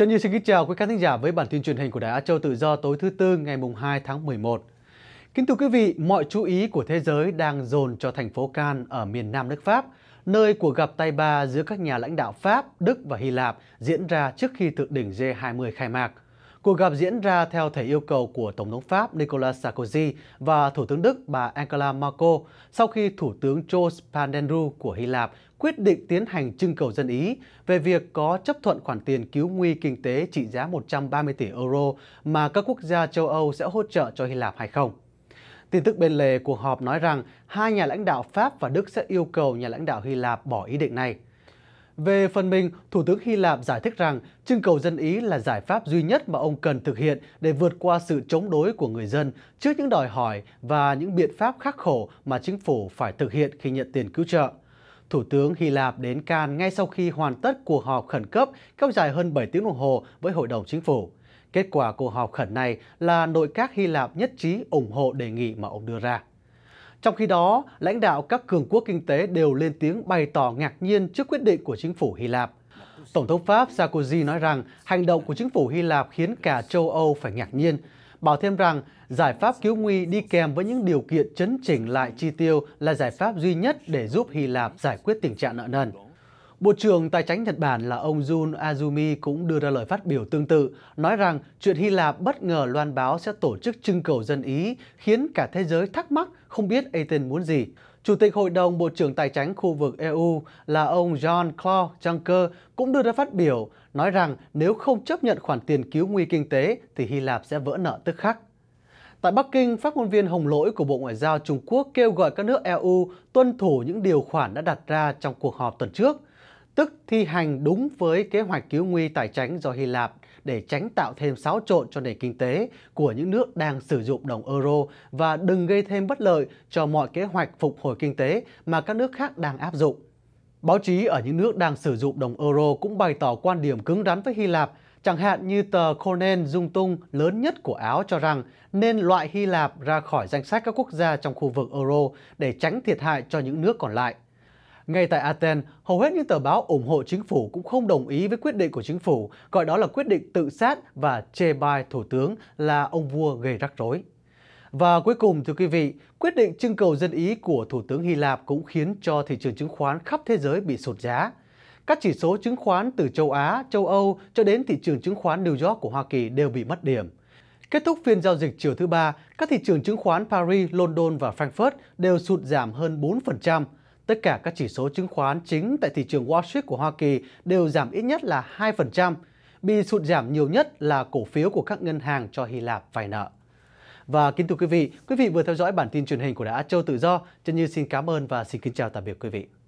Trần Như xin kính chào quý khán thính giả với bản tin truyền hình của Đài Á Châu Tự Do tối thứ Tư ngày 2 tháng 11. Kính thưa quý vị, mọi chú ý của thế giới đang dồn cho thành phố Cannes ở miền nam nước Pháp, nơi cuộc gặp tay ba giữa các nhà lãnh đạo Pháp, Đức và Hy Lạp diễn ra trước khi thượng đỉnh G20 khai mạc. Cuộc gặp diễn ra theo thể yêu cầu của Tổng thống Pháp Nicolas Sarkozy và Thủ tướng Đức bà Angela Merkel sau khi Thủ tướng George Pandandru của Hy Lạp quyết định tiến hành trưng cầu dân Ý về việc có chấp thuận khoản tiền cứu nguy kinh tế trị giá 130 tỷ euro mà các quốc gia châu Âu sẽ hỗ trợ cho Hy Lạp hay không. Tin tức bên lề cuộc họp nói rằng hai nhà lãnh đạo Pháp và Đức sẽ yêu cầu nhà lãnh đạo Hy Lạp bỏ ý định này – về phần mình, Thủ tướng Hy Lạp giải thích rằng trưng cầu dân ý là giải pháp duy nhất mà ông cần thực hiện để vượt qua sự chống đối của người dân trước những đòi hỏi và những biện pháp khắc khổ mà chính phủ phải thực hiện khi nhận tiền cứu trợ. Thủ tướng Hy Lạp đến Can ngay sau khi hoàn tất cuộc họp khẩn cấp kéo dài hơn 7 tiếng đồng hồ với Hội đồng Chính phủ. Kết quả cuộc họp khẩn này là nội các Hy Lạp nhất trí ủng hộ đề nghị mà ông đưa ra. Trong khi đó, lãnh đạo các cường quốc kinh tế đều lên tiếng bày tỏ ngạc nhiên trước quyết định của chính phủ Hy Lạp. Tổng thống Pháp Sarkozy nói rằng hành động của chính phủ Hy Lạp khiến cả châu Âu phải ngạc nhiên, bảo thêm rằng giải pháp cứu nguy đi kèm với những điều kiện chấn chỉnh lại chi tiêu là giải pháp duy nhất để giúp Hy Lạp giải quyết tình trạng nợ nần. Bộ trưởng Tài chính Nhật Bản là ông Jun Azumi cũng đưa ra lời phát biểu tương tự, nói rằng chuyện Hy Lạp bất ngờ loan báo sẽ tổ chức trưng cầu dân Ý khiến cả thế giới thắc mắc không biết Aten muốn gì. Chủ tịch Hội đồng Bộ trưởng Tài chính khu vực EU là ông Jean-Claude Juncker cũng đưa ra phát biểu nói rằng nếu không chấp nhận khoản tiền cứu nguy kinh tế thì Hy Lạp sẽ vỡ nợ tức khắc. Tại Bắc Kinh, phát ngôn viên hồng lỗi của Bộ Ngoại giao Trung Quốc kêu gọi các nước EU tuân thủ những điều khoản đã đặt ra trong cuộc họp tuần trước – tức thi hành đúng với kế hoạch cứu nguy tài chính do Hy Lạp để tránh tạo thêm xáo trộn cho nền kinh tế của những nước đang sử dụng đồng euro và đừng gây thêm bất lợi cho mọi kế hoạch phục hồi kinh tế mà các nước khác đang áp dụng. Báo chí ở những nước đang sử dụng đồng euro cũng bày tỏ quan điểm cứng rắn với Hy Lạp, chẳng hạn như tờ Conan Dung Tung lớn nhất của Áo cho rằng nên loại Hy Lạp ra khỏi danh sách các quốc gia trong khu vực euro để tránh thiệt hại cho những nước còn lại. Ngay tại Athens, hầu hết những tờ báo ủng hộ chính phủ cũng không đồng ý với quyết định của chính phủ, gọi đó là quyết định tự sát và chê bai thủ tướng là ông vua gây rắc rối. Và cuối cùng thưa quý vị, quyết định trưng cầu dân ý của Thủ tướng Hy Lạp cũng khiến cho thị trường chứng khoán khắp thế giới bị sụt giá. Các chỉ số chứng khoán từ châu Á, châu Âu cho đến thị trường chứng khoán New York của Hoa Kỳ đều bị mất điểm. Kết thúc phiên giao dịch chiều thứ ba, các thị trường chứng khoán Paris, London và Frankfurt đều sụt giảm hơn 4%. Tất cả các chỉ số chứng khoán chính tại thị trường Wall Street của Hoa Kỳ đều giảm ít nhất là 2%, bị sụt giảm nhiều nhất là cổ phiếu của các ngân hàng cho Hy Lạp vay nợ. Và kính thưa quý vị, quý vị vừa theo dõi bản tin truyền hình của Đã Châu Tự Do. Chân Như xin cảm ơn và xin kính chào tạm biệt quý vị.